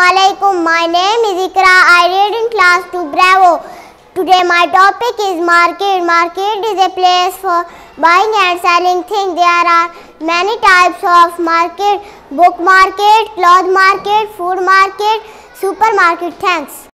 Assalamualaikum. My name is Ikra. I read in class 2 Bravo. Today my topic is market. Market is a place for buying and selling things. There are many types of market. Book market, cloth market, food market, supermarket. Thanks.